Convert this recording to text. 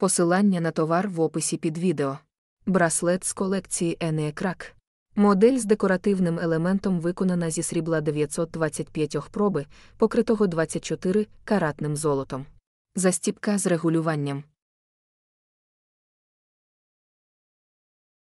Посилання на товар в описі під відео. Браслет з колекції Енея Модель з декоративним елементом виконана зі срібла 925 проби, покритого 24 каратним золотом. Застіпка з регулюванням.